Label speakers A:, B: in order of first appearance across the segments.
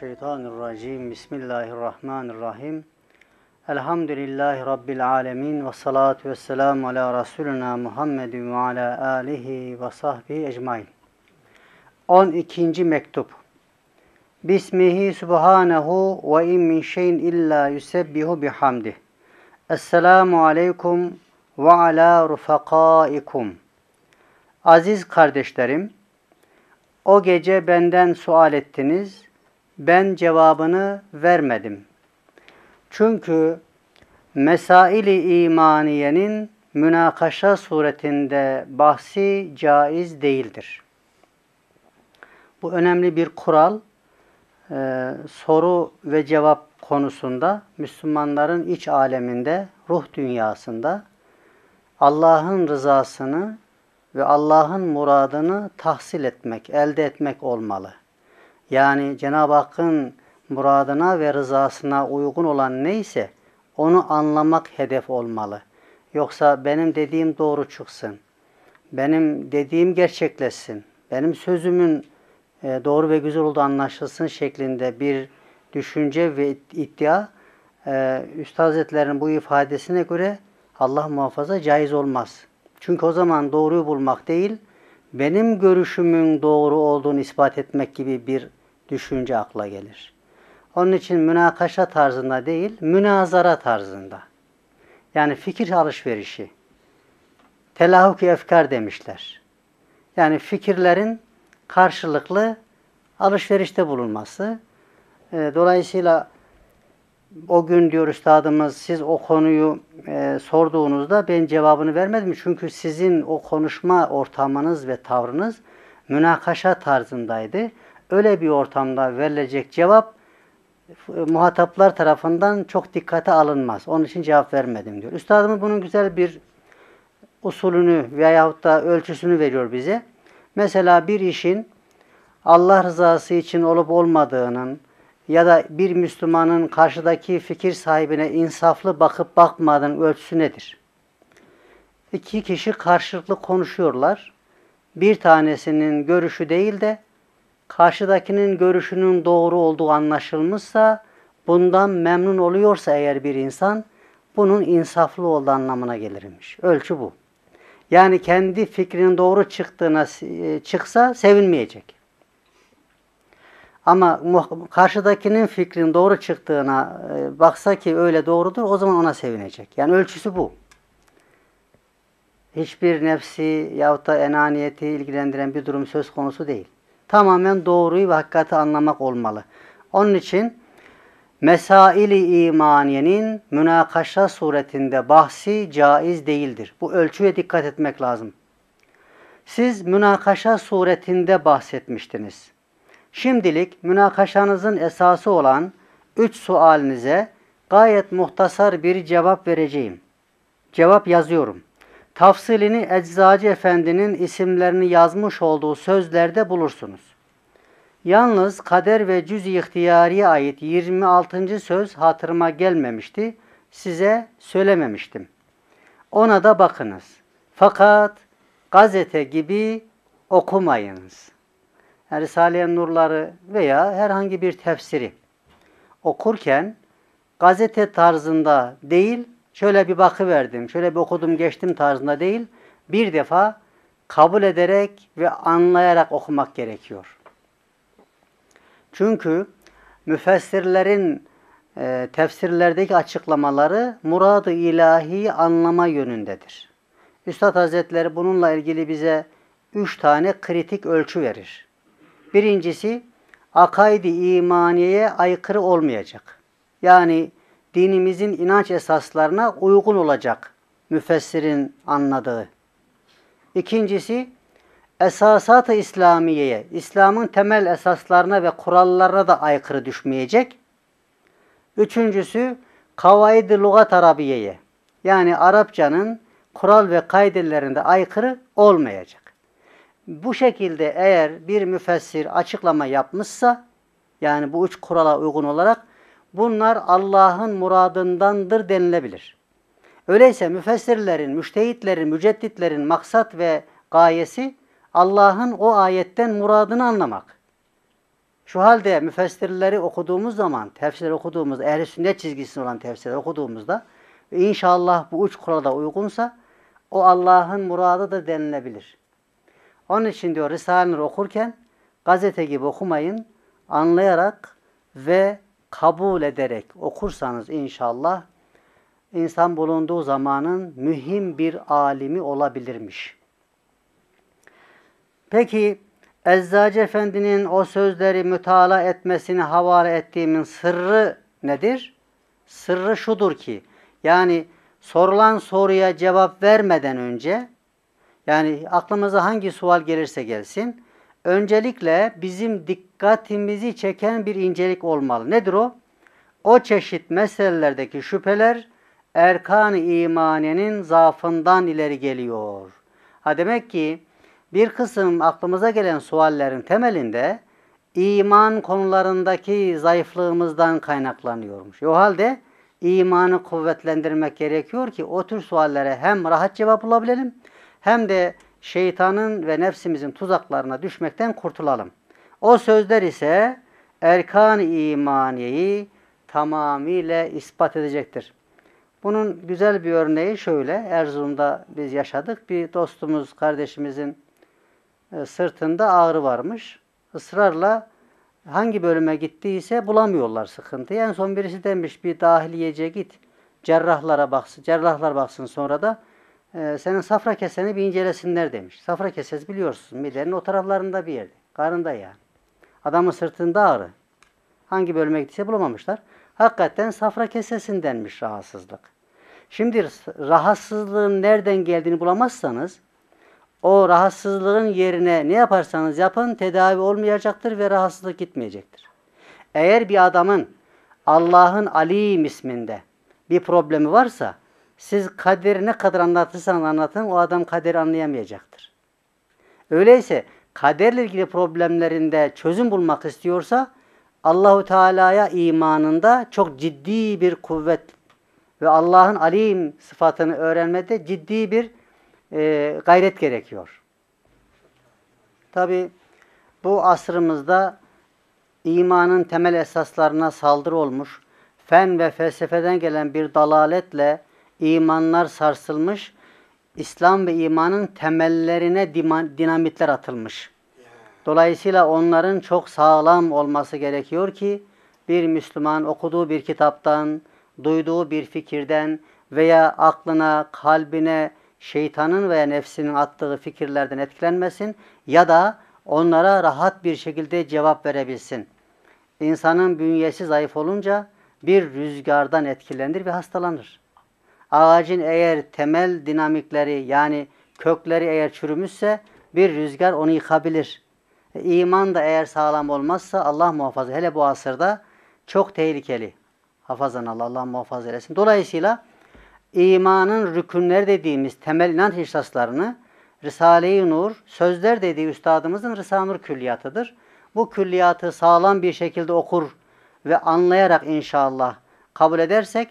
A: Mineşşeytanirracim. Bismillahirrahmanirrahim. Elhamdülillahi Rabbil alemin. Ve salatu ve selamu ala Resulina Muhammedin ve ala alihi ve sahbihi ecmain. 12. mektup. Bismihi subhanehu ve in min şeyin illa yusebbihu bihamdih. Esselamu aleykum ve ala rufakaikum. Aziz kardeşlerim, o gece benden sual ettiniz ben cevabını vermedim. Çünkü mesaili imaniyenin münakaşa suretinde bahsi caiz değildir. Bu önemli bir kural. Ee, soru ve cevap konusunda Müslümanların iç aleminde, ruh dünyasında Allah'ın rızasını ve Allah'ın muradını tahsil etmek, elde etmek olmalı yani Cenab-ı Hakk'ın muradına ve rızasına uygun olan neyse onu anlamak hedef olmalı. Yoksa benim dediğim doğru çıksın. Benim dediğim gerçekleşsin. Benim sözümün e, doğru ve güzel olduğu anlaşılsın şeklinde bir düşünce ve iddia e, Üstad Hazretleri'nin bu ifadesine göre Allah muhafaza caiz olmaz. Çünkü o zaman doğruyu bulmak değil, benim görüşümün doğru olduğunu ispat etmek gibi bir düşünce akla gelir. Onun için münakaşa tarzında değil, münazara tarzında. Yani fikir alışverişi. Telahuk efkar demişler. Yani fikirlerin karşılıklı alışverişte bulunması. Ee, dolayısıyla o gün diyor üstadımız siz o konuyu e, sorduğunuzda ben cevabını vermedim. Çünkü sizin o konuşma ortamınız ve tavrınız münakaşa tarzındaydı. Öyle bir ortamda verilecek cevap e, muhataplar tarafından çok dikkate alınmaz. Onun için cevap vermedim diyor. Üstadımız bunun güzel bir usulünü veyahut da ölçüsünü veriyor bize. Mesela bir işin Allah rızası için olup olmadığının ya da bir Müslümanın karşıdaki fikir sahibine insaflı bakıp bakmadığının ölçüsü nedir? İki kişi karşılıklı konuşuyorlar. Bir tanesinin görüşü değil de karşıdakinin görüşünün doğru olduğu anlaşılmışsa, bundan memnun oluyorsa eğer bir insan, bunun insaflı olduğu anlamına gelirmiş. Ölçü bu. Yani kendi fikrinin doğru çıktığına e, çıksa sevinmeyecek. Ama karşıdakinin fikrinin doğru çıktığına e, baksa ki öyle doğrudur o zaman ona sevinecek. Yani ölçüsü bu. Hiçbir nefsi yahut da enaniyeti ilgilendiren bir durum söz konusu değil tamamen doğruyu ve hakikati anlamak olmalı. Onun için mesaili imaniyenin münakaşa suretinde bahsi caiz değildir. Bu ölçüye dikkat etmek lazım. Siz münakaşa suretinde bahsetmiştiniz. Şimdilik münakaşanızın esası olan üç sualinize gayet muhtasar bir cevap vereceğim. Cevap yazıyorum. Tafsilini Eczacı Efendi'nin isimlerini yazmış olduğu sözlerde bulursunuz. Yalnız kader ve cüz-i ihtiyariye ait 26. söz hatırıma gelmemişti, size söylememiştim. Ona da bakınız. Fakat gazete gibi okumayınız. Yani Risale-i Nurları veya herhangi bir tefsiri okurken gazete tarzında değil, şöyle bir bakıverdim, şöyle bir okudum geçtim tarzında değil, bir defa kabul ederek ve anlayarak okumak gerekiyor. Çünkü müfessirlerin e, tefsirlerdeki açıklamaları murad-ı ilahi anlama yönündedir. Üstad Hazretleri bununla ilgili bize üç tane kritik ölçü verir. Birincisi, akaidi imaniyeye aykırı olmayacak. Yani dinimizin inanç esaslarına uygun olacak müfessirin anladığı. İkincisi, esasat-ı İslamiye'ye, İslam'ın temel esaslarına ve kurallarına da aykırı düşmeyecek. Üçüncüsü, kavaid-i lugat Arabiye'ye, yani Arapçanın kural ve kaidelerinde aykırı olmayacak. Bu şekilde eğer bir müfessir açıklama yapmışsa, yani bu üç kurala uygun olarak bunlar Allah'ın muradındandır denilebilir. Öyleyse müfessirlerin, müştehitlerin, mücedditlerin maksat ve gayesi Allah'ın o ayetten muradını anlamak. Şu halde müfessirleri okuduğumuz zaman, tefsir okuduğumuz, ehl-i sünnet çizgisinde olan tefsirleri okuduğumuzda inşallah bu üç kurala uygunsa o Allah'ın muradı da denilebilir. Onun için diyor risale okurken gazete gibi okumayın, anlayarak ve kabul ederek okursanız inşallah insan bulunduğu zamanın mühim bir alimi olabilirmiş. Peki Eczacı Efendi'nin o sözleri mütala etmesini havale ettiğimin sırrı nedir? Sırrı şudur ki yani sorulan soruya cevap vermeden önce yani aklımıza hangi sual gelirse gelsin öncelikle bizim dikkatimizi çeken bir incelik olmalı. Nedir o? O çeşit meselelerdeki şüpheler erkan-ı imanenin zaafından ileri geliyor. Ha demek ki bir kısım aklımıza gelen suallerin temelinde iman konularındaki zayıflığımızdan kaynaklanıyormuş. O halde imanı kuvvetlendirmek gerekiyor ki o tür suallere hem rahat cevap bulabilelim hem de şeytanın ve nefsimizin tuzaklarına düşmekten kurtulalım. O sözler ise erkan imaniyeyi tamamıyla ispat edecektir. Bunun güzel bir örneği şöyle. Erzurum'da biz yaşadık. Bir dostumuz, kardeşimizin e, sırtında ağrı varmış. Israrla hangi bölüme gittiyse bulamıyorlar sıkıntıyı. En son birisi demiş bir dahiliyece git. Cerrahlara baksın, cerrahlar baksın sonra da ee, senin safra keseni bir incelesinler demiş. Safra keses biliyorsun midenin o taraflarında bir yerde. Karında yani. Adamın sırtında ağrı. Hangi bölüme gittiyse bulamamışlar. Hakikaten safra kesesindenmiş rahatsızlık. Şimdi rahatsızlığın nereden geldiğini bulamazsanız o rahatsızlığın yerine ne yaparsanız yapın tedavi olmayacaktır ve rahatsızlık gitmeyecektir. Eğer bir adamın Allah'ın Alim isminde bir problemi varsa siz kaderi ne kadar anlatırsanız anlatın o adam kaderi anlayamayacaktır. Öyleyse kaderle ilgili problemlerinde çözüm bulmak istiyorsa Allahu Teala'ya imanında çok ciddi bir kuvvet ve Allah'ın alim sıfatını öğrenmede ciddi bir e, gayret gerekiyor. Tabi bu asrımızda imanın temel esaslarına saldırı olmuş, fen ve felsefeden gelen bir dalaletle imanlar sarsılmış, İslam ve imanın temellerine dinamitler atılmış. Dolayısıyla onların çok sağlam olması gerekiyor ki bir Müslüman okuduğu bir kitaptan, duyduğu bir fikirden veya aklına, kalbine şeytanın veya nefsinin attığı fikirlerden etkilenmesin ya da onlara rahat bir şekilde cevap verebilsin. İnsanın bünyesi zayıf olunca bir rüzgardan etkilenir ve hastalanır. Ağacın eğer temel dinamikleri yani kökleri eğer çürümüşse bir rüzgar onu yıkabilir. E, iman da eğer sağlam olmazsa Allah muhafaza hele bu asırda çok tehlikeli. Hafazan Allah, Allah muhafaza eylesin. Dolayısıyla imanın rükünleri dediğimiz temel inanç ihsaslarını Risale-i Nur, sözler dediği üstadımızın Risale-i Nur külliyatıdır. Bu külliyatı sağlam bir şekilde okur ve anlayarak inşallah kabul edersek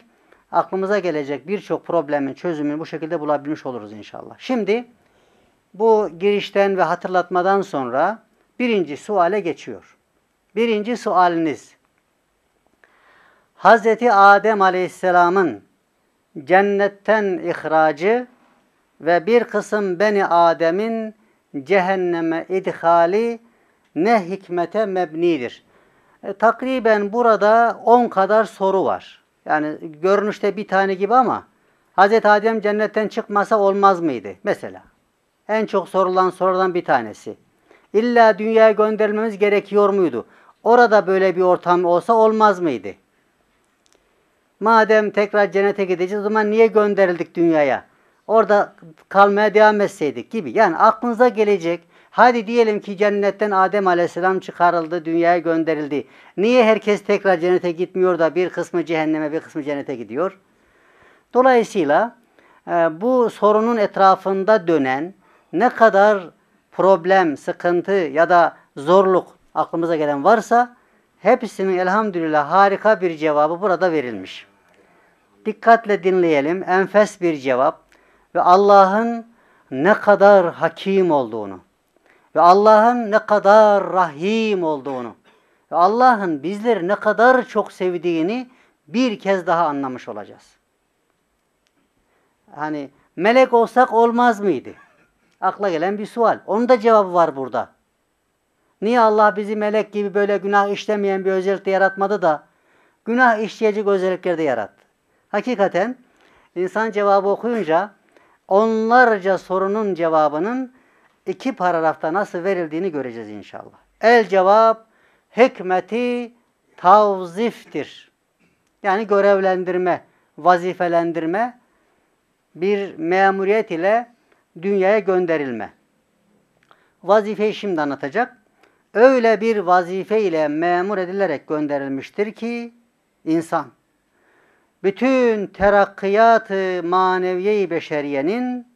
A: aklımıza gelecek birçok problemin çözümünü bu şekilde bulabilmiş oluruz inşallah. Şimdi bu girişten ve hatırlatmadan sonra birinci suale geçiyor. Birinci sualiniz. Hazreti Adem Aleyhisselam'ın cennetten ihracı ve bir kısım Beni Adem'in cehenneme idhali ne hikmete mebnidir? E, takriben burada 10 kadar soru var. Yani görünüşte bir tane gibi ama Hz. Adem cennetten çıkmasa olmaz mıydı? Mesela. En çok sorulan sorulardan bir tanesi. İlla dünyaya gönderilmemiz gerekiyor muydu? Orada böyle bir ortam olsa olmaz mıydı? Madem tekrar cennete gideceğiz o zaman niye gönderildik dünyaya? Orada kalmaya devam etseydik gibi. Yani aklınıza gelecek Hadi diyelim ki cennetten Adem aleyhisselam çıkarıldı, dünyaya gönderildi. Niye herkes tekrar cennete gitmiyor da bir kısmı cehenneme, bir kısmı cennete gidiyor? Dolayısıyla e, bu sorunun etrafında dönen ne kadar problem, sıkıntı ya da zorluk aklımıza gelen varsa hepsinin elhamdülillah harika bir cevabı burada verilmiş. Dikkatle dinleyelim. Enfes bir cevap ve Allah'ın ne kadar hakim olduğunu ve Allah'ın ne kadar rahim olduğunu ve Allah'ın bizleri ne kadar çok sevdiğini bir kez daha anlamış olacağız. Hani melek olsak olmaz mıydı? Akla gelen bir sual. Onun da cevabı var burada. Niye Allah bizi melek gibi böyle günah işlemeyen bir özellikte yaratmadı da günah işleyecek özelliklerde yarattı? Hakikaten insan cevabı okuyunca onlarca sorunun cevabının iki paragrafta nasıl verildiğini göreceğiz inşallah. El cevap hikmeti tavziftir. Yani görevlendirme, vazifelendirme, bir memuriyet ile dünyaya gönderilme. Vazifeyi şimdi anlatacak. Öyle bir vazife ile memur edilerek gönderilmiştir ki insan bütün terakkiyatı maneviye beşeriyenin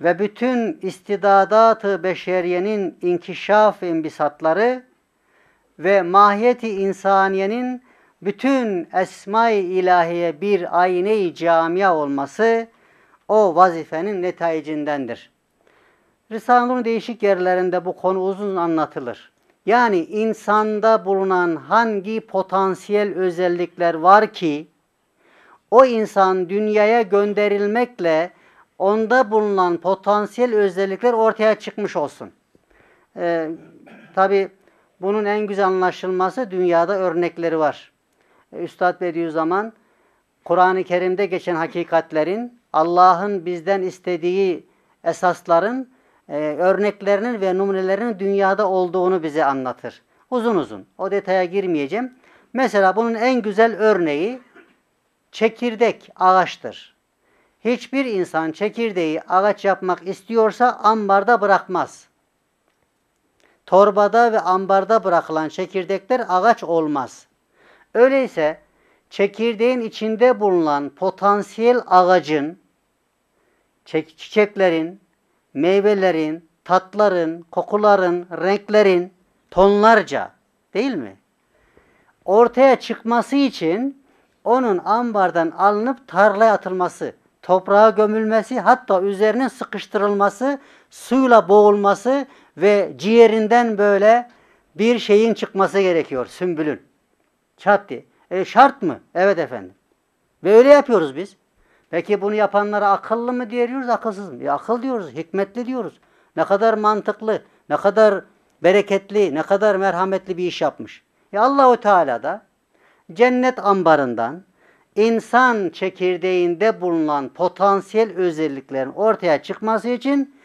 A: ve bütün istidadatı beşeriyenin inkişaf imbisatları ve mahiyeti insaniyenin bütün esma-i ilahiye bir ayne-i camia olması o vazifenin netayicindendir. risale değişik yerlerinde bu konu uzun anlatılır. Yani insanda bulunan hangi potansiyel özellikler var ki o insan dünyaya gönderilmekle onda bulunan potansiyel özellikler ortaya çıkmış olsun. Ee, Tabi bunun en güzel anlaşılması dünyada örnekleri var. Ee, Üstad Bediüzzaman Kur'an-ı Kerim'de geçen hakikatlerin Allah'ın bizden istediği esasların e, örneklerinin ve numunelerinin dünyada olduğunu bize anlatır. Uzun uzun. O detaya girmeyeceğim. Mesela bunun en güzel örneği çekirdek ağaçtır. Hiçbir insan çekirdeği ağaç yapmak istiyorsa ambarda bırakmaz. Torbada ve ambarda bırakılan çekirdekler ağaç olmaz. Öyleyse çekirdeğin içinde bulunan potansiyel ağacın, çiçeklerin, meyvelerin, tatların, kokuların, renklerin tonlarca değil mi? Ortaya çıkması için onun ambardan alınıp tarlaya atılması toprağa gömülmesi hatta üzerinin sıkıştırılması, suyla boğulması ve ciğerinden böyle bir şeyin çıkması gerekiyor sümbülün. çattı. E, şart mı? Evet efendim. Ve öyle yapıyoruz biz. Peki bunu yapanlara akıllı mı diyoruz, akılsız mı? E, akıl diyoruz, hikmetli diyoruz. Ne kadar mantıklı, ne kadar bereketli, ne kadar merhametli bir iş yapmış. E Allahu Teala da cennet ambarından insan çekirdeğinde bulunan potansiyel özelliklerin ortaya çıkması için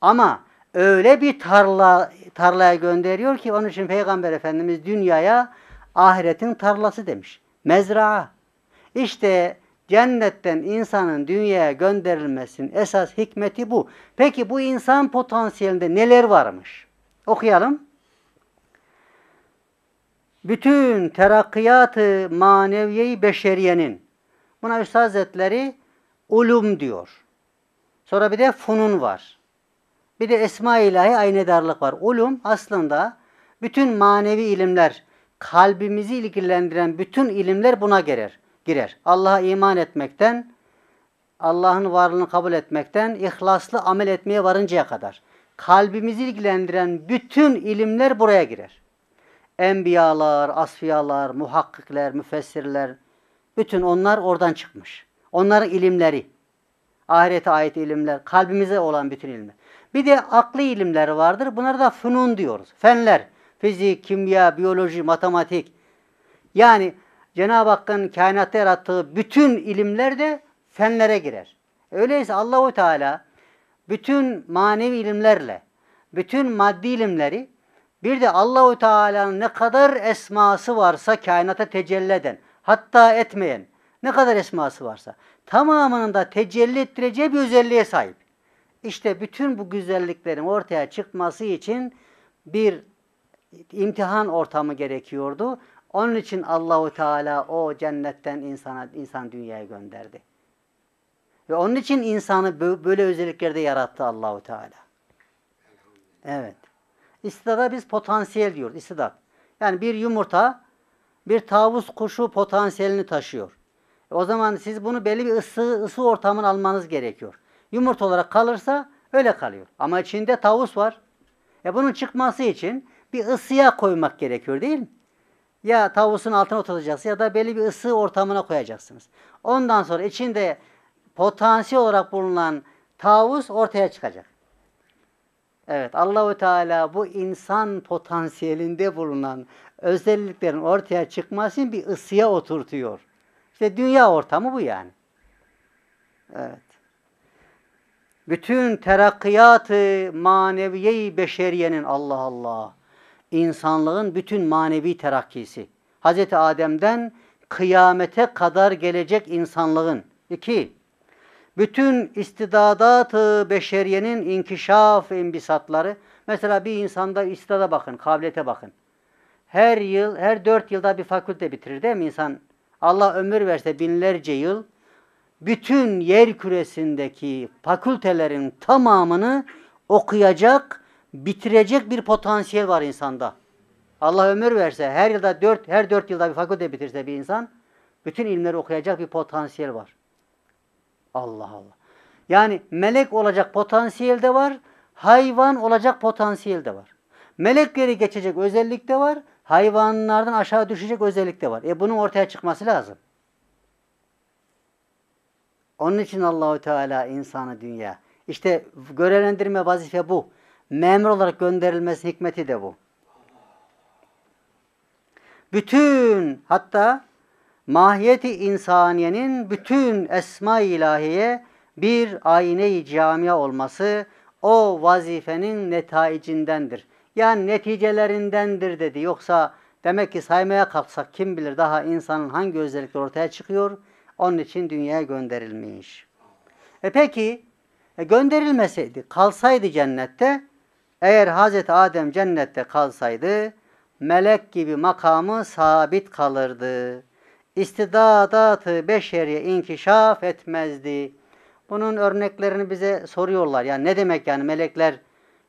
A: ama öyle bir tarla tarlaya gönderiyor ki onun için Peygamber Efendimiz dünyaya ahiretin tarlası demiş. Mezra. İşte cennetten insanın dünyaya gönderilmesinin esas hikmeti bu. Peki bu insan potansiyelinde neler varmış? Okuyalım bütün terakkiyatı maneviyeyi beşeriyenin buna Üstad Hazretleri ulum diyor. Sonra bir de funun var. Bir de esma ilahi aynedarlık var. Ulum aslında bütün manevi ilimler, kalbimizi ilgilendiren bütün ilimler buna girer. girer. Allah'a iman etmekten, Allah'ın varlığını kabul etmekten, ihlaslı amel etmeye varıncaya kadar. Kalbimizi ilgilendiren bütün ilimler buraya girer enbiyalar, asfiyalar, muhakkikler, müfessirler bütün onlar oradan çıkmış. Onların ilimleri, ahirete ait ilimler, kalbimize olan bütün ilimler. Bir de aklı ilimler vardır. Bunlara da fünun diyoruz. Fenler, fizik, kimya, biyoloji, matematik. Yani Cenab-ı Hakk'ın kainatta yarattığı bütün ilimler de fenlere girer. Öyleyse Allahu Teala bütün manevi ilimlerle, bütün maddi ilimleri bir de Allahu Teala'nın ne kadar esması varsa kainata tecelli eden, hatta etmeyen, ne kadar esması varsa tamamının da tecelli ettireceği bir özelliğe sahip. İşte bütün bu güzelliklerin ortaya çıkması için bir imtihan ortamı gerekiyordu. Onun için Allahu Teala o cennetten insana insan dünyaya gönderdi. Ve onun için insanı böyle özelliklerde yarattı Allahu Teala. Evet. İstidada biz potansiyel diyoruz. İstidat. Yani bir yumurta bir tavus kuşu potansiyelini taşıyor. E, o zaman siz bunu belli bir ısı, ısı ortamını almanız gerekiyor. Yumurta olarak kalırsa öyle kalıyor. Ama içinde tavus var. E bunun çıkması için bir ısıya koymak gerekiyor değil mi? Ya tavusun altına oturacaksınız ya da belli bir ısı ortamına koyacaksınız. Ondan sonra içinde potansiyel olarak bulunan tavus ortaya çıkacak. Evet Allahu Teala bu insan potansiyelinde bulunan özelliklerin ortaya çıkmasını bir ısıya oturtuyor. İşte dünya ortamı bu yani. Evet. Bütün terakkiyatı maneviye beşeriyenin Allah Allah insanlığın bütün manevi terakkisi. Hazreti Adem'den kıyamete kadar gelecek insanlığın. İki, bütün istidadatı, beşeriyenin inkişaf imbisatları. Mesela bir insanda istidada bakın, kabiliyete bakın. Her yıl, her dört yılda bir fakülte bitirir değil mi insan? Allah ömür verse binlerce yıl bütün yer küresindeki fakültelerin tamamını okuyacak, bitirecek bir potansiyel var insanda. Allah ömür verse her yılda dört, her dört yılda bir fakülte bitirse bir insan bütün ilimleri okuyacak bir potansiyel var. Allah Allah. Yani melek olacak potansiyel de var, hayvan olacak potansiyel de var. Melekleri geçecek özellik de var, hayvanlardan aşağı düşecek özellik de var. E bunun ortaya çıkması lazım. Onun için Allahü Teala insanı dünya. İşte görevlendirme vazife bu. Memur olarak gönderilmesi hikmeti de bu. Bütün hatta mahiyeti insaniyenin bütün esma ilahiye bir ayneyi camia olması o vazifenin netaicindendir. Yani neticelerindendir dedi. Yoksa demek ki saymaya kalksak kim bilir daha insanın hangi özellikleri ortaya çıkıyor. Onun için dünyaya gönderilmiş. E peki e gönderilmeseydi, kalsaydı cennette, eğer Hazreti Adem cennette kalsaydı, melek gibi makamı sabit kalırdı istidadatı beşeriye inkişaf etmezdi. Bunun örneklerini bize soruyorlar. Yani ne demek yani melekler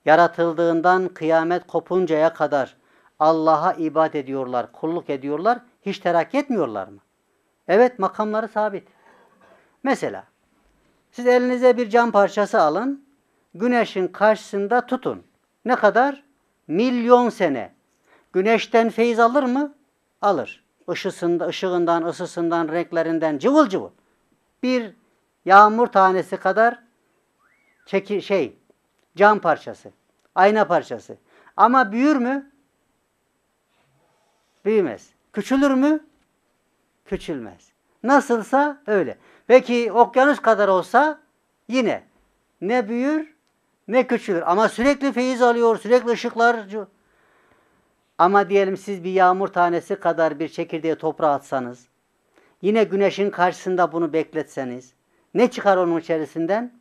A: yaratıldığından kıyamet kopuncaya kadar Allah'a ibadet ediyorlar, kulluk ediyorlar, hiç terak etmiyorlar mı? Evet makamları sabit. Mesela siz elinize bir cam parçası alın, güneşin karşısında tutun. Ne kadar? Milyon sene. Güneşten feyiz alır mı? Alır ışısında, ışığından, ısısından, renklerinden cıvıl cıvıl. Bir yağmur tanesi kadar çeki, şey, cam parçası, ayna parçası. Ama büyür mü? Büyümez. Küçülür mü? Küçülmez. Nasılsa öyle. Peki okyanus kadar olsa yine ne büyür ne küçülür. Ama sürekli feyiz alıyor, sürekli ışıklar ama diyelim siz bir yağmur tanesi kadar bir çekirdeği toprağa atsanız, yine güneşin karşısında bunu bekletseniz, ne çıkar onun içerisinden?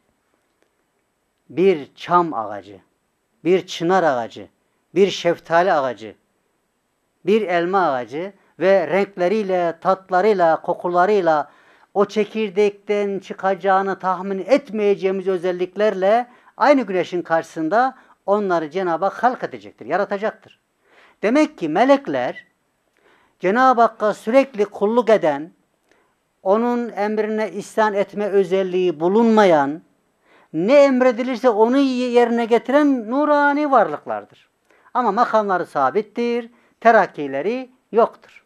A: Bir çam ağacı, bir çınar ağacı, bir şeftali ağacı, bir elma ağacı ve renkleriyle, tatlarıyla, kokularıyla o çekirdekten çıkacağını tahmin etmeyeceğimiz özelliklerle aynı güneşin karşısında onları Cenab-ı Hak halk edecektir, yaratacaktır. Demek ki melekler Cenab-ı Hakk'a sürekli kulluk eden, onun emrine isyan etme özelliği bulunmayan, ne emredilirse onu yerine getiren nurani varlıklardır. Ama makamları sabittir, terakkileri yoktur.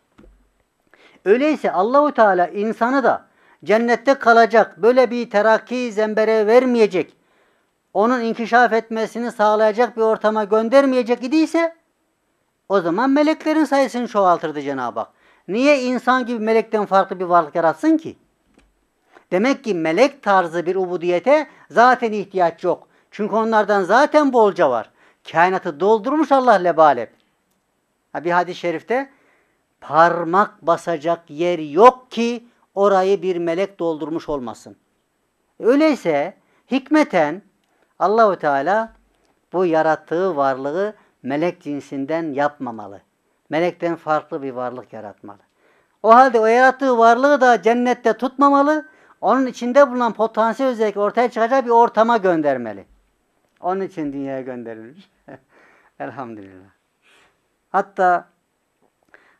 A: Öyleyse Allahu Teala insanı da cennette kalacak, böyle bir terakki zembere vermeyecek, onun inkişaf etmesini sağlayacak bir ortama göndermeyecek idiyse, o zaman meleklerin sayısını çoğaltırdı Cenab-ı Hak. Niye insan gibi melekten farklı bir varlık yaratsın ki? Demek ki melek tarzı bir ubudiyete zaten ihtiyaç yok. Çünkü onlardan zaten bolca var. Kainatı doldurmuş Allah lebalep. Ha bir hadis-i şerifte parmak basacak yer yok ki orayı bir melek doldurmuş olmasın. E, öyleyse hikmeten Allahu Teala bu yarattığı varlığı melek cinsinden yapmamalı. Melekten farklı bir varlık yaratmalı. O halde o yarattığı varlığı da cennette tutmamalı. Onun içinde bulunan potansiyel özellik ortaya çıkacak bir ortama göndermeli. Onun için dünyaya gönderilmiş. Elhamdülillah. Hatta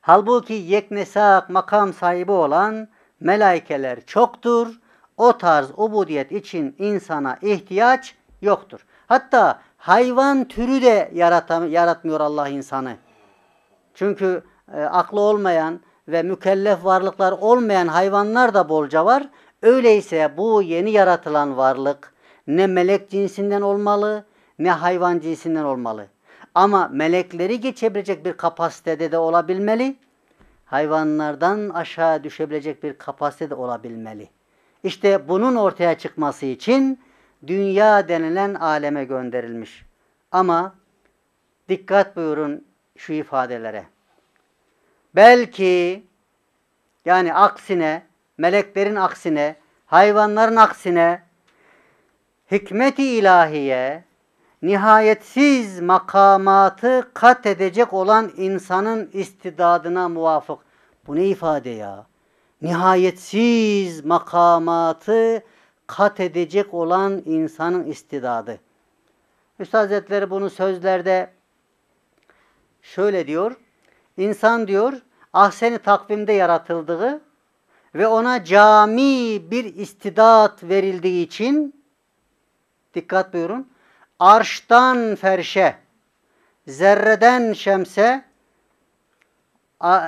A: halbuki yeknesak makam sahibi olan melaikeler çoktur. O tarz ubudiyet için insana ihtiyaç yoktur. Hatta Hayvan türü de yaratam yaratmıyor Allah insanı. Çünkü e, aklı olmayan ve mükellef varlıklar olmayan hayvanlar da bolca var. Öyleyse bu yeni yaratılan varlık ne melek cinsinden olmalı ne hayvan cinsinden olmalı. Ama melekleri geçebilecek bir kapasitede de olabilmeli. Hayvanlardan aşağı düşebilecek bir kapasitede olabilmeli. İşte bunun ortaya çıkması için dünya denilen aleme gönderilmiş. Ama dikkat buyurun şu ifadelere. Belki yani aksine, meleklerin aksine, hayvanların aksine hikmeti ilahiye nihayetsiz makamatı kat edecek olan insanın istidadına muvafık. Bu ne ifade ya? Nihayetsiz makamatı kat edecek olan insanın istidadı. Üstad Hazretleri bunu sözlerde şöyle diyor. İnsan diyor ahseni takvimde yaratıldığı ve ona cami bir istidat verildiği için dikkat buyurun. Arştan ferşe, zerreden şemse,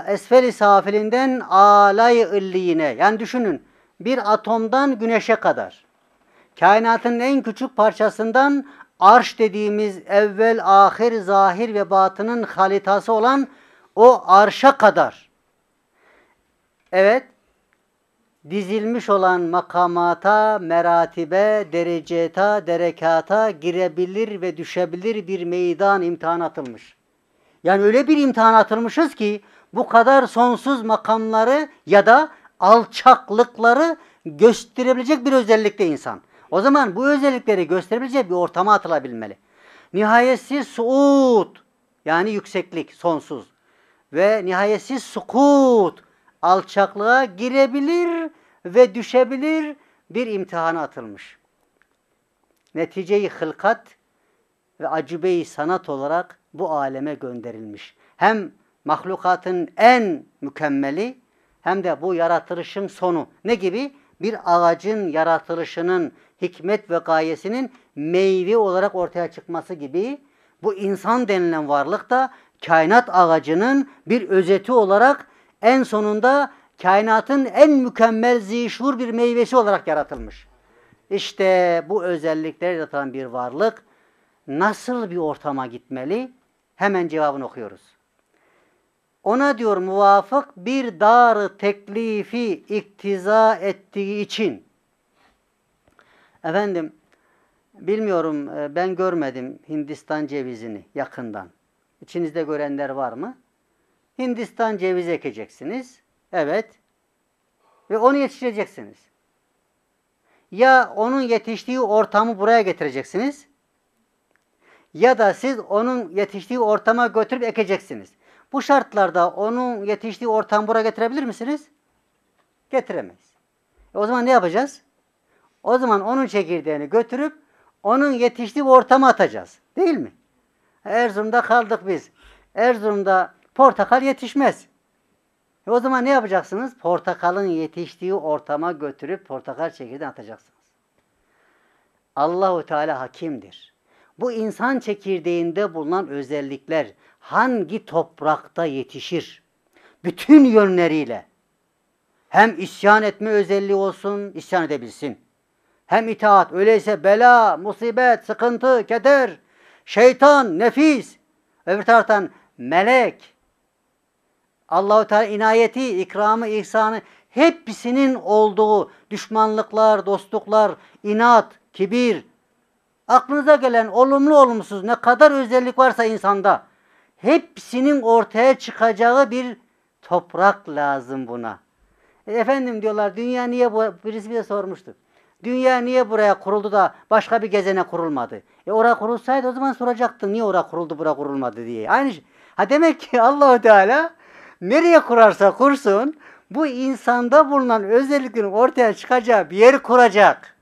A: esfel-i safilinden alay ılliyine. Yani düşünün bir atomdan güneşe kadar, kainatın en küçük parçasından arş dediğimiz evvel, ahir, zahir ve batının halitası olan o arşa kadar. Evet, dizilmiş olan makamata, meratibe, dereceta, derekata girebilir ve düşebilir bir meydan imtihan atılmış. Yani öyle bir imtihan atılmışız ki bu kadar sonsuz makamları ya da alçaklıkları gösterebilecek bir özellikte insan. O zaman bu özellikleri gösterebilecek bir ortama atılabilmeli. Nihayetsiz suud yani yükseklik sonsuz ve nihayetsiz sukut alçaklığa girebilir ve düşebilir bir imtihana atılmış. Neticeyi hılkat ve acıbeyi sanat olarak bu aleme gönderilmiş. Hem mahlukatın en mükemmeli hem de bu yaratılışın sonu. Ne gibi? Bir ağacın yaratılışının hikmet ve gayesinin meyve olarak ortaya çıkması gibi bu insan denilen varlık da kainat ağacının bir özeti olarak en sonunda kainatın en mükemmel zişur bir meyvesi olarak yaratılmış. İşte bu özellikleri yaratan bir varlık nasıl bir ortama gitmeli? Hemen cevabını okuyoruz ona diyor muvafık bir dar teklifi iktiza ettiği için. Efendim bilmiyorum e, ben görmedim Hindistan cevizini yakından. İçinizde görenler var mı? Hindistan cevizi ekeceksiniz. Evet. Ve onu yetiştireceksiniz. Ya onun yetiştiği ortamı buraya getireceksiniz ya da siz onun yetiştiği ortama götürüp ekeceksiniz. Bu şartlarda onun yetiştiği ortamı buraya getirebilir misiniz? Getiremeyiz. E o zaman ne yapacağız? O zaman onun çekirdeğini götürüp onun yetiştiği ortama atacağız. Değil mi? Erzurum'da kaldık biz. Erzurum'da portakal yetişmez. E o zaman ne yapacaksınız? Portakalın yetiştiği ortama götürüp portakal çekirdeğini atacaksınız. Allahu Teala hakimdir. Bu insan çekirdeğinde bulunan özellikler, hangi toprakta yetişir? Bütün yönleriyle hem isyan etme özelliği olsun, isyan edebilsin. Hem itaat, öyleyse bela, musibet, sıkıntı, keder, şeytan, nefis. Öbür taraftan melek, Allahu Teala inayeti, ikramı, ihsanı hepsinin olduğu düşmanlıklar, dostluklar, inat, kibir, aklınıza gelen olumlu olumsuz ne kadar özellik varsa insanda hepsinin ortaya çıkacağı bir toprak lazım buna. E, efendim diyorlar dünya niye bu birisi bize sormuştu. Dünya niye buraya kuruldu da başka bir gezene kurulmadı? E oraya kurulsaydı o zaman soracaktın niye oraya kuruldu buraya kurulmadı diye. Aynı şey. Ha demek ki Allahu Teala nereye kurarsa kursun bu insanda bulunan özelliklerin ortaya çıkacağı bir yer kuracak.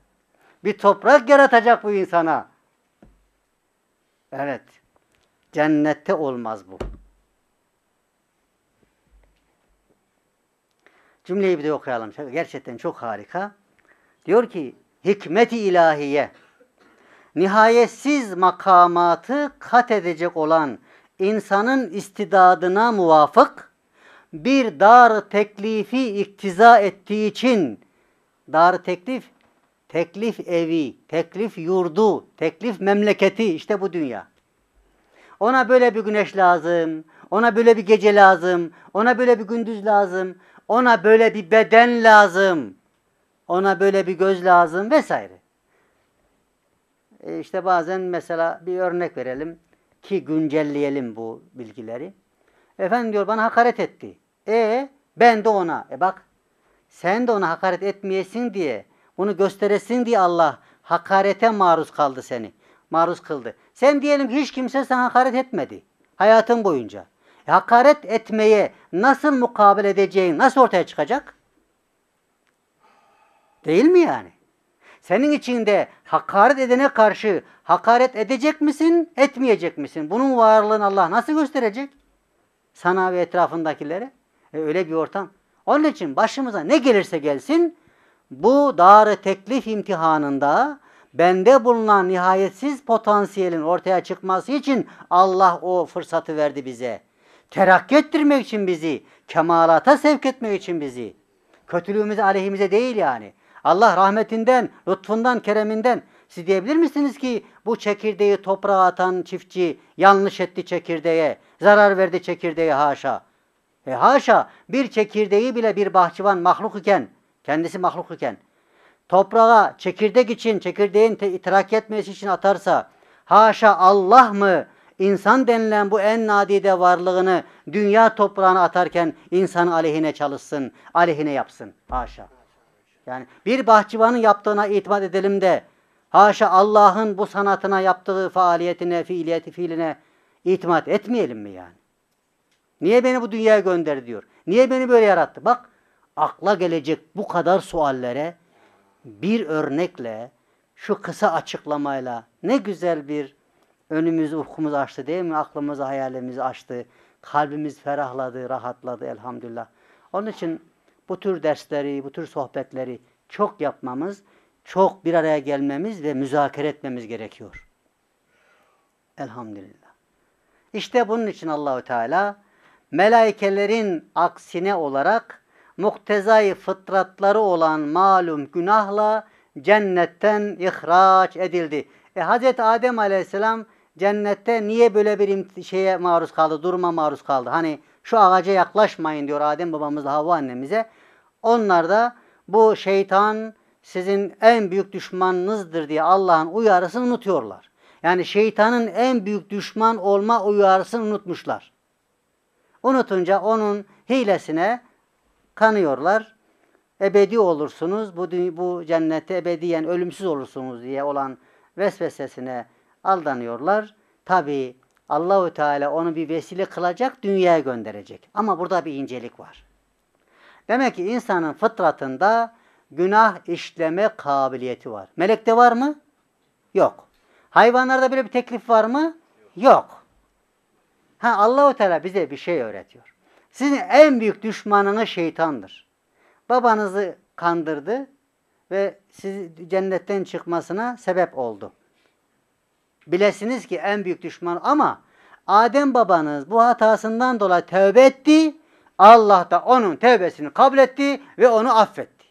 A: Bir toprak yaratacak bu insana. Evet. Cennette olmaz bu. Cümleyi bir de okuyalım. Gerçekten çok harika. Diyor ki hikmeti ilahiye nihayetsiz makamatı kat edecek olan insanın istidadına muvafık bir dar teklifi iktiza ettiği için dar teklif teklif evi, teklif yurdu, teklif memleketi işte bu dünya. Ona böyle bir güneş lazım. Ona böyle bir gece lazım. Ona böyle bir gündüz lazım. Ona böyle bir beden lazım. Ona böyle bir göz lazım vesaire. E işte bazen mesela bir örnek verelim ki güncelleyelim bu bilgileri. Efendim diyor bana hakaret etti. E ben de ona. E bak sen de ona hakaret etmeyesin diye bunu gösteresin diye Allah hakarete maruz kaldı seni maruz kıldı. Sen diyelim hiç kimse sana hakaret etmedi hayatın boyunca. E, hakaret etmeye nasıl mukabele edeceğin nasıl ortaya çıkacak? Değil mi yani? Senin içinde hakaret edene karşı hakaret edecek misin, etmeyecek misin? Bunun varlığını Allah nasıl gösterecek? Sana ve etrafındakilere. E, öyle bir ortam. Onun için başımıza ne gelirse gelsin bu dar teklif imtihanında bende bulunan nihayetsiz potansiyelin ortaya çıkması için Allah o fırsatı verdi bize. Terakki ettirmek için bizi, kemalata sevk etmek için bizi. Kötülüğümüz aleyhimize değil yani. Allah rahmetinden, lütfundan, kereminden siz diyebilir misiniz ki bu çekirdeği toprağa atan çiftçi yanlış etti çekirdeğe, zarar verdi çekirdeğe haşa. E haşa bir çekirdeği bile bir bahçıvan mahluk iken, kendisi mahluk iken toprağa çekirdek için, çekirdeğin itirak etmesi için atarsa, haşa Allah mı insan denilen bu en nadide varlığını dünya toprağına atarken insan aleyhine çalışsın, aleyhine yapsın. Haşa. Yani bir bahçıvanın yaptığına itimat edelim de haşa Allah'ın bu sanatına yaptığı faaliyetine, fiiliyeti, fiiline itimat etmeyelim mi yani? Niye beni bu dünyaya gönderdi diyor. Niye beni böyle yarattı? Bak akla gelecek bu kadar suallere bir örnekle, şu kısa açıklamayla ne güzel bir önümüz, ufkumuz açtı değil mi? Aklımızı, hayalimizi açtı. Kalbimiz ferahladı, rahatladı elhamdülillah. Onun için bu tür dersleri, bu tür sohbetleri çok yapmamız, çok bir araya gelmemiz ve müzakere etmemiz gerekiyor. Elhamdülillah. İşte bunun için Allahü Teala melaikelerin aksine olarak muktezai fıtratları olan malum günahla cennetten ihraç edildi. E Hz. Adem aleyhisselam cennette niye böyle bir şeye maruz kaldı, duruma maruz kaldı? Hani şu ağaca yaklaşmayın diyor Adem babamızla Havva annemize. Onlar da bu şeytan sizin en büyük düşmanınızdır diye Allah'ın uyarısını unutuyorlar. Yani şeytanın en büyük düşman olma uyarısını unutmuşlar. Unutunca onun hilesine kanıyorlar. Ebedi olursunuz, bu, bu cennette ebediyen ölümsüz olursunuz diye olan vesvesesine aldanıyorlar. Tabi Allahü Teala onu bir vesile kılacak, dünyaya gönderecek. Ama burada bir incelik var. Demek ki insanın fıtratında günah işleme kabiliyeti var. Melekte var mı? Yok. Hayvanlarda böyle bir teklif var mı? Yok. Ha Allahu Teala bize bir şey öğretiyor. Sizin en büyük düşmanınız şeytandır. Babanızı kandırdı ve sizi cennetten çıkmasına sebep oldu. Bilesiniz ki en büyük düşman ama Adem babanız bu hatasından dolayı tövbe etti. Allah da onun tövbesini kabul etti ve onu affetti.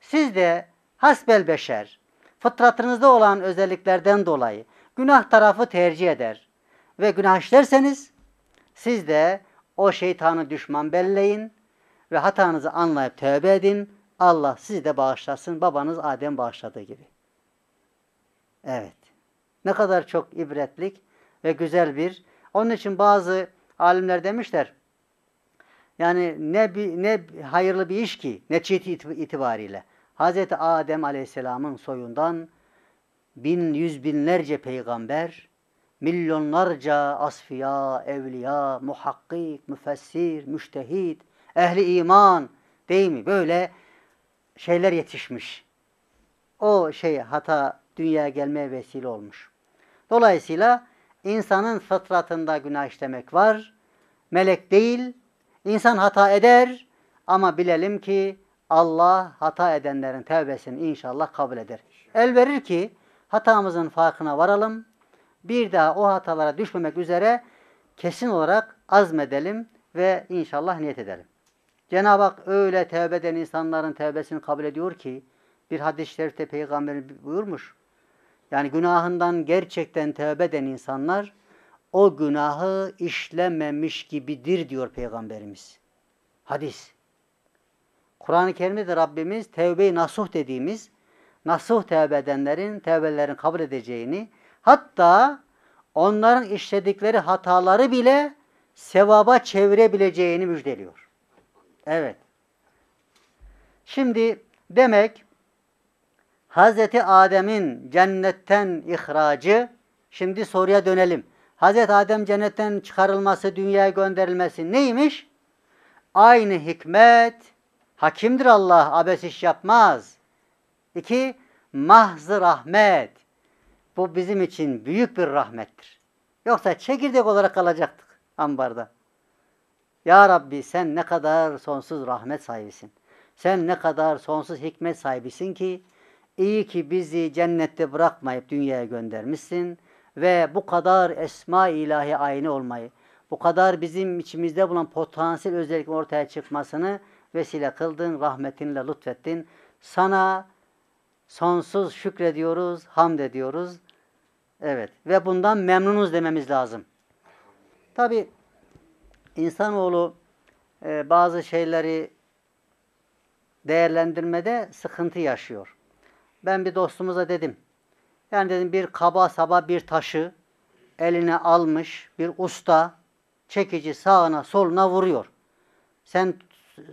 A: Siz de hasbel beşer, fıtratınızda olan özelliklerden dolayı günah tarafı tercih eder ve günah işlerseniz siz de o şeytanı düşman belleyin ve hatanızı anlayıp tövbe edin. Allah sizi de bağışlasın. Babanız Adem bağışladığı gibi. Evet. Ne kadar çok ibretlik ve güzel bir. Onun için bazı alimler demişler. Yani ne bir, ne hayırlı bir iş ki neçeti itibariyle. Hazreti Adem Aleyhisselam'ın soyundan bin yüz binlerce peygamber milyonlarca asfiya, evliya, muhakkik, müfessir, müştehit, ehli iman değil mi? Böyle şeyler yetişmiş. O şey hata dünyaya gelmeye vesile olmuş. Dolayısıyla insanın fıtratında günah işlemek var. Melek değil. İnsan hata eder ama bilelim ki Allah hata edenlerin tevbesini inşallah kabul eder. El verir ki hatamızın farkına varalım bir daha o hatalara düşmemek üzere kesin olarak azmedelim ve inşallah niyet edelim. Cenab-ı Hak öyle tevbe eden insanların tevbesini kabul ediyor ki bir hadis-i şerifte peygamberin buyurmuş. Yani günahından gerçekten tevbe eden insanlar o günahı işlememiş gibidir diyor peygamberimiz. Hadis. Kur'an-ı Kerim'de de Rabbimiz tevbe-i nasuh dediğimiz nasuh tevbe edenlerin tevbelerini kabul edeceğini Hatta onların işledikleri hataları bile sevaba çevirebileceğini müjdeliyor. Evet. Şimdi demek Hazreti Adem'in cennetten ihracı şimdi soruya dönelim. Hazreti Adem cennetten çıkarılması, dünyaya gönderilmesi neymiş? Aynı hikmet, hakimdir Allah, abes iş yapmaz. İki, mahzı rahmet. Bu bizim için büyük bir rahmettir. Yoksa çekirdek olarak kalacaktık ambarda. Ya Rabbi sen ne kadar sonsuz rahmet sahibisin. Sen ne kadar sonsuz hikmet sahibisin ki iyi ki bizi cennette bırakmayıp dünyaya göndermişsin ve bu kadar esma ilahi aynı olmayı, bu kadar bizim içimizde bulunan potansiyel özellik ortaya çıkmasını vesile kıldın, rahmetinle lütfettin. Sana sonsuz şükrediyoruz, hamd ediyoruz. Evet. Ve bundan memnunuz dememiz lazım. Tabi insanoğlu e, bazı şeyleri değerlendirmede sıkıntı yaşıyor. Ben bir dostumuza dedim. Yani dedim bir kaba saba bir taşı eline almış bir usta çekici sağına soluna vuruyor. Sen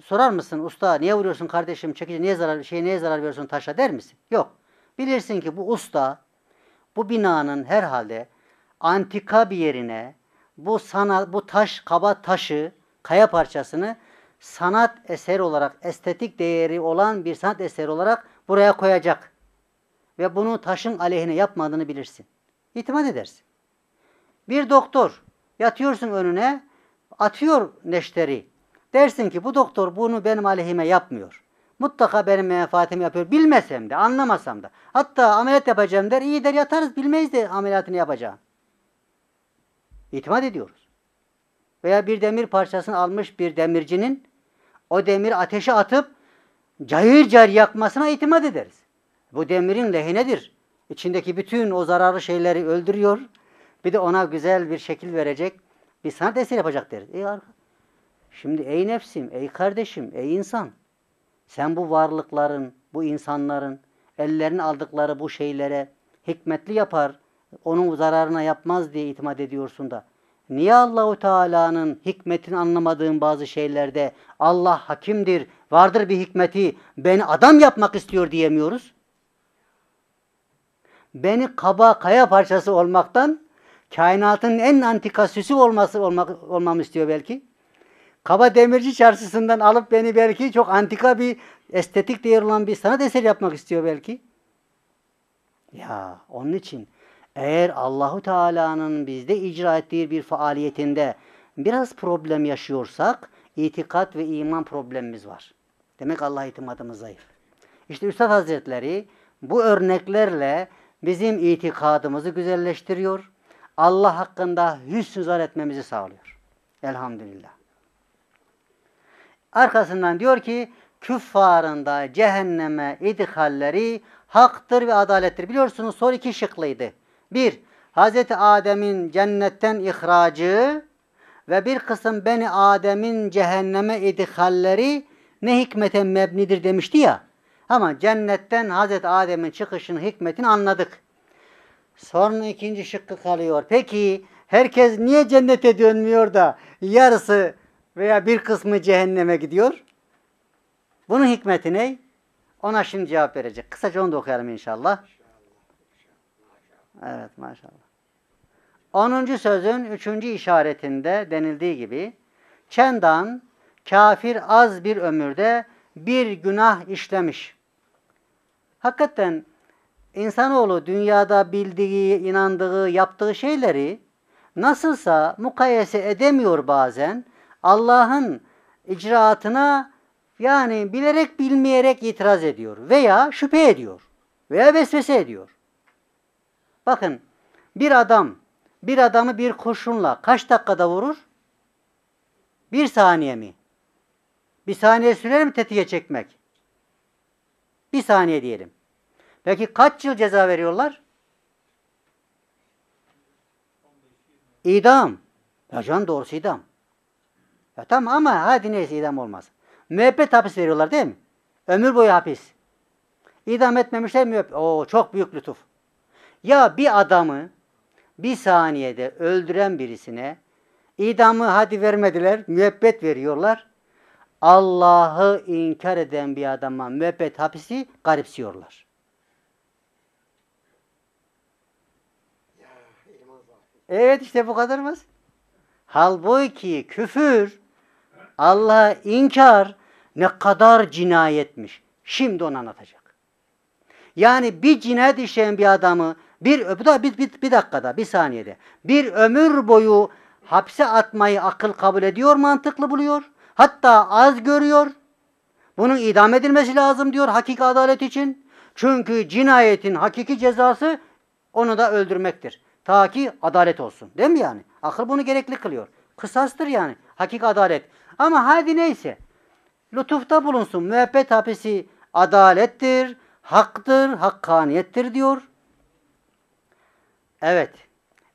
A: sorar mısın usta niye vuruyorsun kardeşim çekici niye zarar şey niye zarar veriyorsun taşa der misin? Yok. Bilirsin ki bu usta bu binanın herhalde antika bir yerine bu sanat bu taş kaba taşı kaya parçasını sanat eseri olarak estetik değeri olan bir sanat eseri olarak buraya koyacak ve bunu taşın aleyhine yapmadığını bilirsin. İtimat edersin. Bir doktor yatıyorsun önüne atıyor neşteri. Dersin ki bu doktor bunu benim aleyhime yapmıyor. Mutlaka benim menfaatimi yapıyor. Bilmesem de, anlamasam da. Hatta ameliyat yapacağım der, iyi der yatarız, bilmeyiz de ameliyatını yapacağım. İtimat ediyoruz. Veya bir demir parçasını almış bir demircinin o demir ateşe atıp cayır cayır yakmasına itimat ederiz. Bu demirin lehinedir. İçindeki bütün o zararlı şeyleri öldürüyor. Bir de ona güzel bir şekil verecek bir sanat eseri yapacak deriz. Ey Şimdi ey nefsim, ey kardeşim, ey insan. Sen bu varlıkların, bu insanların ellerini aldıkları bu şeylere hikmetli yapar, onun zararına yapmaz diye itimat ediyorsun da. Niye Allahu Teala'nın hikmetini anlamadığın bazı şeylerde Allah hakimdir, vardır bir hikmeti, beni adam yapmak istiyor diyemiyoruz? Beni kaba kaya parçası olmaktan kainatın en antika süsü olması olmak, olmam istiyor belki. Kaba Demirci Çarşısı'ndan alıp beni belki çok antika bir estetik değer olan bir sanat eseri yapmak istiyor belki. Ya onun için eğer Allahu Teala'nın bizde icra ettiği bir faaliyetinde biraz problem yaşıyorsak itikat ve iman problemimiz var. Demek Allah itimadımız zayıf. İşte Üstad Hazretleri bu örneklerle bizim itikadımızı güzelleştiriyor. Allah hakkında hüsnü zan etmemizi sağlıyor. Elhamdülillah. Arkasından diyor ki küffarında cehenneme idhalleri haktır ve adalettir. Biliyorsunuz soru iki şıklıydı. Bir, Hz. Adem'in cennetten ihracı ve bir kısım Beni Adem'in cehenneme idhalleri ne hikmete mebnidir demişti ya. Ama cennetten Hz. Adem'in çıkışının hikmetini anladık. Sonra ikinci şıkkı kalıyor. Peki herkes niye cennete dönmüyor da yarısı veya bir kısmı cehenneme gidiyor. Bunun hikmeti ne? Ona şimdi cevap verecek. Kısaca onu da okuyalım inşallah. Evet maşallah. 10. sözün 3. işaretinde denildiği gibi Çendan kafir az bir ömürde bir günah işlemiş. Hakikaten insanoğlu dünyada bildiği, inandığı, yaptığı şeyleri nasılsa mukayese edemiyor bazen Allah'ın icraatına yani bilerek bilmeyerek itiraz ediyor veya şüphe ediyor veya vesvese ediyor. Bakın bir adam bir adamı bir kurşunla kaç dakikada vurur? Bir saniye mi? Bir saniye sürer mi tetiğe çekmek? Bir saniye diyelim. Peki kaç yıl ceza veriyorlar? İdam. Hocam doğrusu idam. E tamam ama hadi neyse idam olmaz. Müebbet hapis veriyorlar değil mi? Ömür boyu hapis. İdam etmemişler müebbet. Oo çok büyük lütuf. Ya bir adamı bir saniyede öldüren birisine idamı hadi vermediler, müebbet veriyorlar. Allah'ı inkar eden bir adama müebbet hapisi garipsiyorlar. evet işte bu kadar mı? Halbuki küfür Allah'a inkar ne kadar cinayetmiş. Şimdi onu anlatacak. Yani bir cinayet işleyen bir adamı bir, bir, bir, bir dakikada, bir saniyede bir ömür boyu hapse atmayı akıl kabul ediyor, mantıklı buluyor. Hatta az görüyor. Bunun idam edilmesi lazım diyor hakiki adalet için. Çünkü cinayetin hakiki cezası onu da öldürmektir. Ta ki adalet olsun. Değil mi yani? Akıl bunu gerekli kılıyor. Kısastır yani. Hakik adalet. Ama hadi neyse. Lütufta bulunsun. Müebbet hapisi adalettir, haktır, hakkaniyettir diyor. Evet.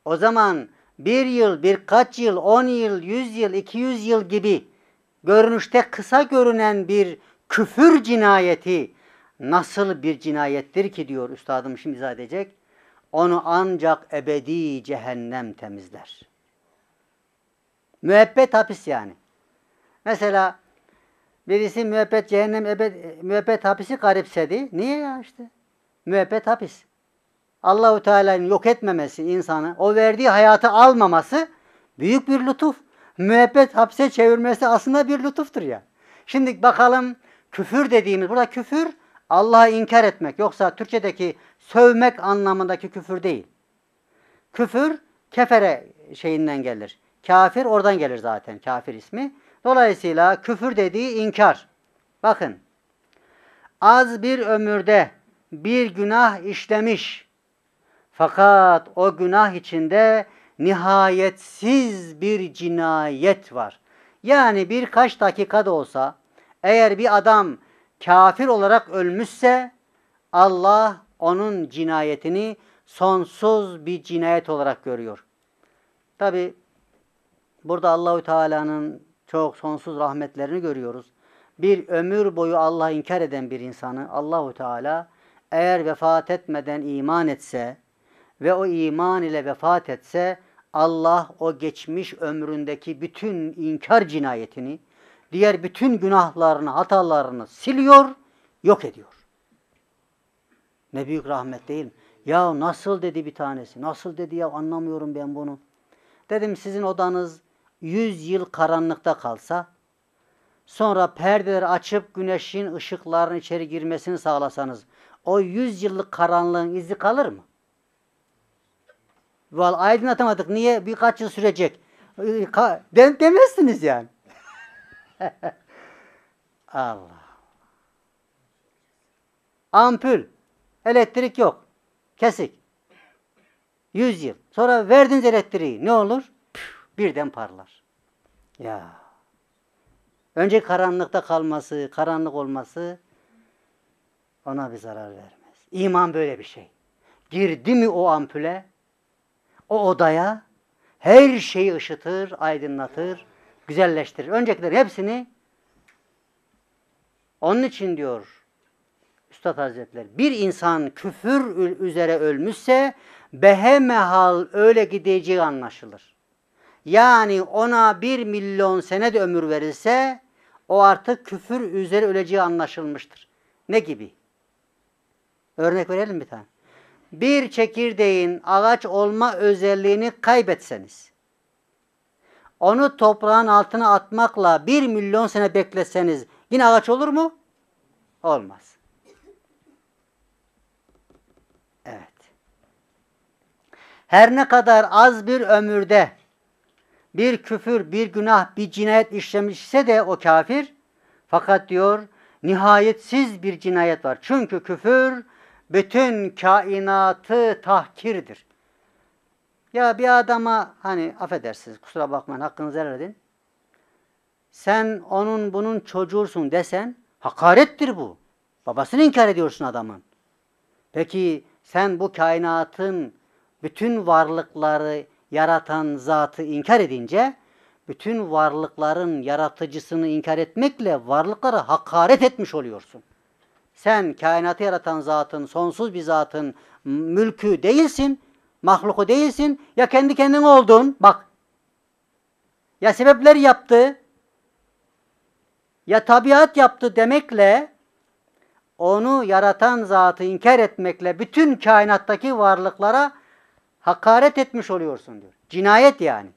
A: O zaman bir yıl, birkaç yıl, on yıl, yüz yıl, iki yüz yıl gibi görünüşte kısa görünen bir küfür cinayeti nasıl bir cinayettir ki diyor üstadım şimdi izah edecek. Onu ancak ebedi cehennem temizler. Müebbet hapis yani. Mesela birisi müebbet cehennem ebed, müebbet hapisi garipsedi. Niye ya işte? Müebbet hapis. Allahu Teala'nın yok etmemesi insanı, o verdiği hayatı almaması büyük bir lütuf. Müebbet hapse çevirmesi aslında bir lütuftur ya. Şimdi bakalım küfür dediğimiz, burada küfür Allah'a inkar etmek. Yoksa Türkçedeki sövmek anlamındaki küfür değil. Küfür kefere şeyinden gelir. Kafir oradan gelir zaten kafir ismi. Dolayısıyla küfür dediği inkar. Bakın. Az bir ömürde bir günah işlemiş. Fakat o günah içinde nihayetsiz bir cinayet var. Yani birkaç dakikada olsa eğer bir adam kafir olarak ölmüşse Allah onun cinayetini sonsuz bir cinayet olarak görüyor. Tabi burada Allahü Teala'nın çok sonsuz rahmetlerini görüyoruz. Bir ömür boyu Allah'ı inkar eden bir insanı Allahu Teala eğer vefat etmeden iman etse ve o iman ile vefat etse Allah o geçmiş ömründeki bütün inkar cinayetini, diğer bütün günahlarını, hatalarını siliyor, yok ediyor. Ne büyük rahmet değil mi? Ya nasıl dedi bir tanesi, nasıl dedi ya anlamıyorum ben bunu. Dedim sizin odanız yüz yıl karanlıkta kalsa, sonra perdeleri açıp güneşin ışıklarının içeri girmesini sağlasanız, o yüz yıllık karanlığın izi kalır mı? Vallahi aydınlatamadık. Niye? Birkaç yıl sürecek. Ee, dem demezsiniz yani. Allah. Ampul. Elektrik yok. Kesik. Yüz yıl. Sonra verdiniz elektriği. Ne olur? birden parlar. Ya. Önce karanlıkta kalması, karanlık olması ona bir zarar vermez. İman böyle bir şey. Girdi mi o ampule, o odaya her şeyi ışıtır, aydınlatır, güzelleştirir. Öncekiler hepsini onun için diyor Üstad Hazretleri, bir insan küfür üzere ölmüşse behemehal öyle gideceği anlaşılır. Yani ona bir milyon sene de ömür verilse o artık küfür üzere öleceği anlaşılmıştır. Ne gibi? Örnek verelim bir tane. Bir çekirdeğin ağaç olma özelliğini kaybetseniz, onu toprağın altına atmakla bir milyon sene bekleseniz yine ağaç olur mu? Olmaz. Evet. Her ne kadar az bir ömürde bir küfür, bir günah, bir cinayet işlemişse de o kafir. Fakat diyor nihayetsiz bir cinayet var. Çünkü küfür bütün kainatı tahkirdir. Ya bir adama hani affedersiniz kusura bakmayın hakkınızı helal edin. Sen onun bunun çocuğusun desen hakarettir bu. Babasını inkar ediyorsun adamın. Peki sen bu kainatın bütün varlıkları yaratan zatı inkar edince bütün varlıkların yaratıcısını inkar etmekle varlıklara hakaret etmiş oluyorsun. Sen kainatı yaratan zatın, sonsuz bir zatın mülkü değilsin, mahluku değilsin. Ya kendi kendin oldun, bak. Ya sebepler yaptı, ya tabiat yaptı demekle onu yaratan zatı inkar etmekle bütün kainattaki varlıklara hakaret etmiş oluyorsun diyor. Cinayet yani.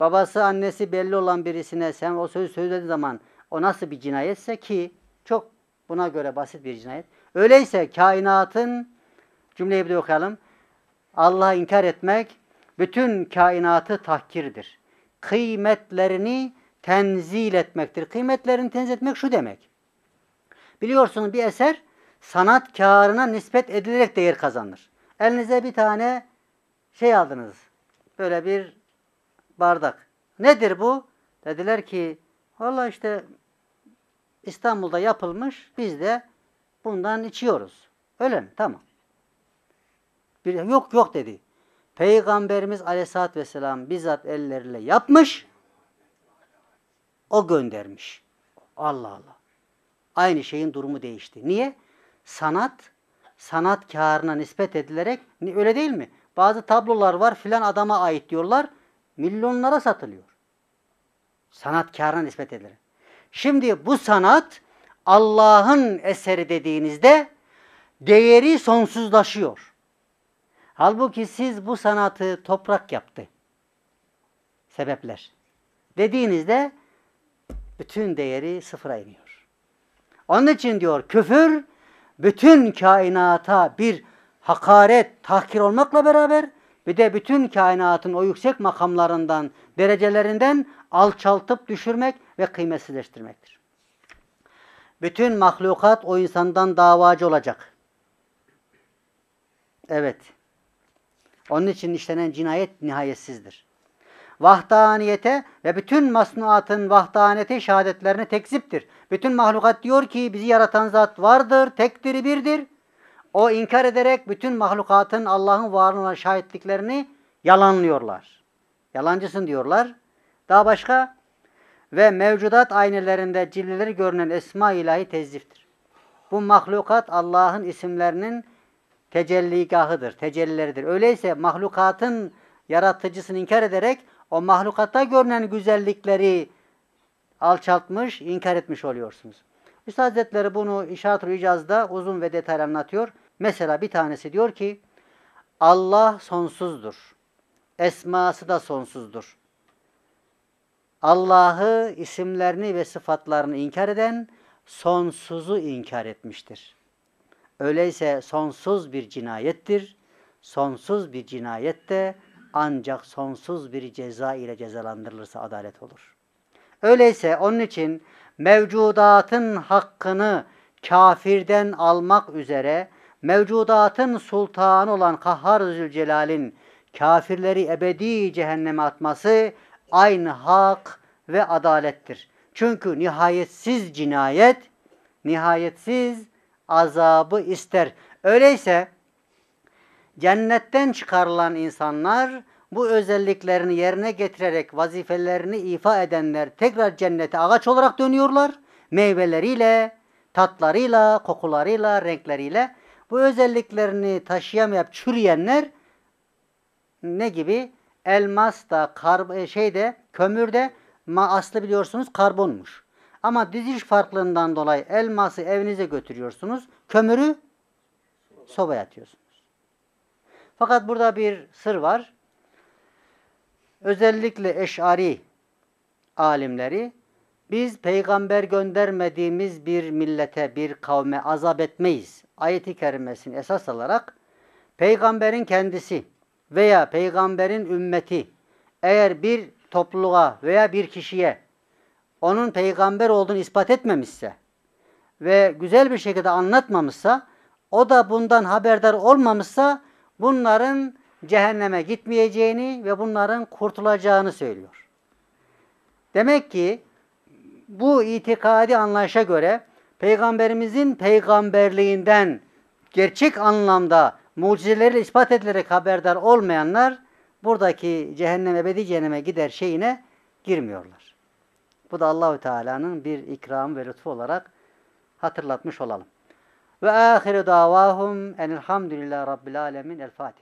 A: Babası annesi belli olan birisine sen o sözü söylediğin zaman o nasıl bir cinayetse ki çok buna göre basit bir cinayet. Öyleyse kainatın cümleyi bir de okuyalım. Allah'a inkar etmek bütün kainatı tahkirdir. Kıymetlerini tenzil etmektir. Kıymetlerini tenzil etmek şu demek. Biliyorsunuz bir eser sanat karına nispet edilerek değer kazanır. Elinize bir tane şey aldınız. Böyle bir bardak. Nedir bu? Dediler ki valla işte İstanbul'da yapılmış biz de bundan içiyoruz. Öyle mi? Tamam. Bir, yok yok dedi. Peygamberimiz aleyhissalatü vesselam bizzat elleriyle yapmış. O göndermiş. Allah Allah. Aynı şeyin durumu değişti. Niye? Sanat sanat kârına nispet edilerek öyle değil mi? Bazı tablolar var filan adama ait diyorlar. Milyonlara satılıyor. Sanat kârına nispet edilir. Şimdi bu sanat Allah'ın eseri dediğinizde değeri sonsuzlaşıyor. Halbuki siz bu sanatı toprak yaptı. Sebepler. Dediğinizde bütün değeri sıfıra iniyor. Onun için diyor küfür bütün kainata bir hakaret, tahkir olmakla beraber bir de bütün kainatın o yüksek makamlarından, derecelerinden alçaltıp düşürmek ve kıymetsizleştirmektir. Bütün mahlukat o insandan davacı olacak. Evet. Onun için işlenen cinayet nihayetsizdir vahdaniyete ve bütün masnuatın vahdaniyete şehadetlerine tekziptir. Bütün mahlukat diyor ki bizi yaratan zat vardır, tektir, birdir. O inkar ederek bütün mahlukatın Allah'ın varlığına şahitliklerini yalanlıyorlar. Yalancısın diyorlar. Daha başka ve mevcudat aynelerinde cilleri görünen esma ilahi tezziftir. Bu mahlukat Allah'ın isimlerinin tecelligahıdır, tecellileridir. Öyleyse mahlukatın yaratıcısını inkar ederek o mahlukata görünen güzellikleri alçaltmış, inkar etmiş oluyorsunuz. Üstad Hazretleri bunu İşaret-ül İcaz'da uzun ve detaylı anlatıyor. Mesela bir tanesi diyor ki, Allah sonsuzdur. Esması da sonsuzdur. Allah'ı, isimlerini ve sıfatlarını inkar eden sonsuzu inkar etmiştir. Öyleyse sonsuz bir cinayettir. Sonsuz bir cinayette ancak sonsuz bir ceza ile cezalandırılırsa adalet olur. Öyleyse onun için mevcudatın hakkını kafirden almak üzere mevcudatın sultanı olan Kahhar Zülcelal'in kafirleri ebedi cehenneme atması aynı hak ve adalettir. Çünkü nihayetsiz cinayet, nihayetsiz azabı ister. Öyleyse Cennetten çıkarılan insanlar bu özelliklerini yerine getirerek vazifelerini ifa edenler tekrar cennete ağaç olarak dönüyorlar. Meyveleriyle, tatlarıyla, kokularıyla, renkleriyle bu özelliklerini taşıyamayıp çürüyenler ne gibi? Elmas da, kar, e, şeyde, kömür de ma aslı biliyorsunuz karbonmuş. Ama diziş farklılığından dolayı elması evinize götürüyorsunuz, kömürü sobaya atıyorsunuz. Fakat burada bir sır var. Özellikle eşari alimleri biz peygamber göndermediğimiz bir millete, bir kavme azap etmeyiz. Ayeti kerimesini esas alarak peygamberin kendisi veya peygamberin ümmeti eğer bir topluluğa veya bir kişiye onun peygamber olduğunu ispat etmemişse ve güzel bir şekilde anlatmamışsa, o da bundan haberdar olmamışsa bunların cehenneme gitmeyeceğini ve bunların kurtulacağını söylüyor. Demek ki bu itikadi anlayışa göre peygamberimizin peygamberliğinden gerçek anlamda mucizeleri ispat edilerek haberdar olmayanlar buradaki cehenneme ebedi cehenneme gider şeyine girmiyorlar. Bu da Allahü Teala'nın bir ikram ve lütfu olarak hatırlatmış olalım. Ve ahiru davahum enelhamdülillahi rabbil alemin. El Fatiha.